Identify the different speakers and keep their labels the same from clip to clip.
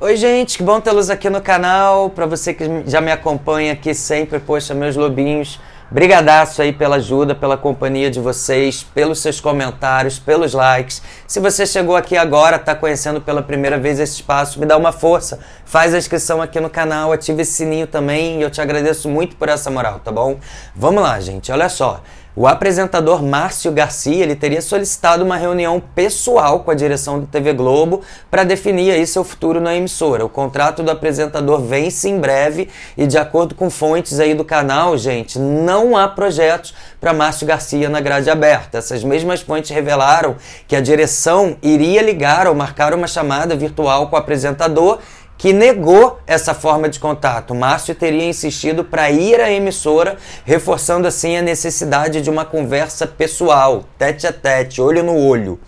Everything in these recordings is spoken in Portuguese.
Speaker 1: Oi gente, que bom tê-los aqui no canal, para você que já me acompanha aqui sempre, poxa, meus lobinhos, brigadaço aí pela ajuda, pela companhia de vocês, pelos seus comentários, pelos likes. Se você chegou aqui agora, está conhecendo pela primeira vez esse espaço, me dá uma força, faz a inscrição aqui no canal, ative esse sininho também e eu te agradeço muito por essa moral, tá bom? Vamos lá gente, olha só, o apresentador Márcio Garcia ele teria solicitado uma reunião pessoal com a direção da TV Globo para definir aí seu futuro na emissora. O contrato do apresentador vence em breve e de acordo com fontes aí do canal, gente, não há projetos para Márcio Garcia na grade aberta. Essas mesmas fontes revelaram que a direção iria ligar ou marcar uma chamada virtual com o apresentador que negou essa forma de contato. Márcio teria insistido para ir à emissora, reforçando assim a necessidade de uma conversa pessoal, tete a tete, olho no olho.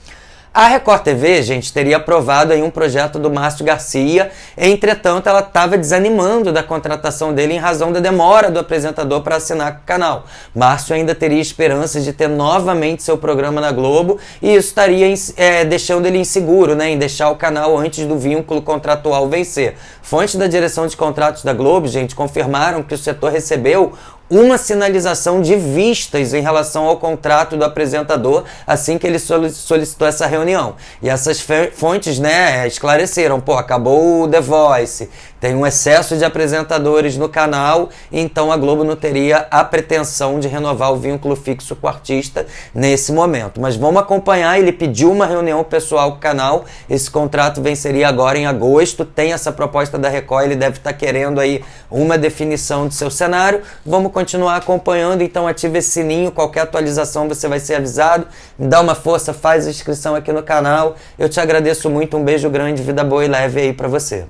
Speaker 1: A Record TV, gente, teria aprovado aí um projeto do Márcio Garcia, entretanto, ela estava desanimando da contratação dele em razão da demora do apresentador para assinar o canal. Márcio ainda teria esperanças de ter novamente seu programa na Globo e isso estaria é, deixando ele inseguro, né, em deixar o canal antes do vínculo contratual vencer. Fontes da direção de contratos da Globo, gente, confirmaram que o setor recebeu uma sinalização de vistas em relação ao contrato do apresentador assim que ele solicitou essa reunião. E essas fontes né, esclareceram: pô, acabou o The Voice, tem um excesso de apresentadores no canal, então a Globo não teria a pretensão de renovar o vínculo fixo com o artista nesse momento. Mas vamos acompanhar, ele pediu uma reunião pessoal com o canal, esse contrato venceria agora em agosto, tem essa proposta da Record, ele deve estar tá querendo aí uma definição do seu cenário. Vamos continuar acompanhando, então ative esse sininho, qualquer atualização você vai ser avisado. Me dá uma força, faz inscrição aqui no canal. Eu te agradeço muito, um beijo grande, vida boa e leve aí para você.